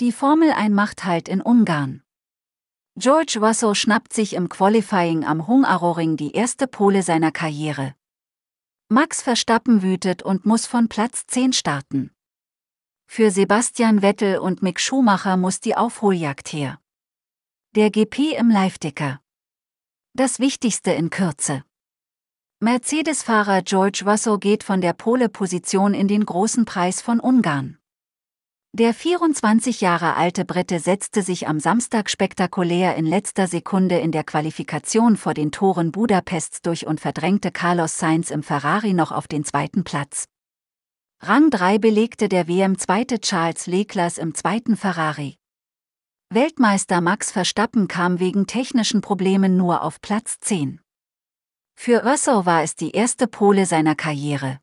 Die Formel 1 macht halt in Ungarn. George Russell schnappt sich im Qualifying am Hungaroring die erste Pole seiner Karriere. Max Verstappen wütet und muss von Platz 10 starten. Für Sebastian Vettel und Mick Schumacher muss die Aufholjagd her. Der GP im live dicker Das Wichtigste in Kürze. Mercedes-Fahrer George Russell geht von der Pole-Position in den großen Preis von Ungarn. Der 24 Jahre alte Brite setzte sich am Samstag spektakulär in letzter Sekunde in der Qualifikation vor den Toren Budapests durch und verdrängte Carlos Sainz im Ferrari noch auf den zweiten Platz. Rang 3 belegte der WM-Zweite Charles Leclerc im zweiten Ferrari. Weltmeister Max Verstappen kam wegen technischen Problemen nur auf Platz 10. Für Russo war es die erste Pole seiner Karriere.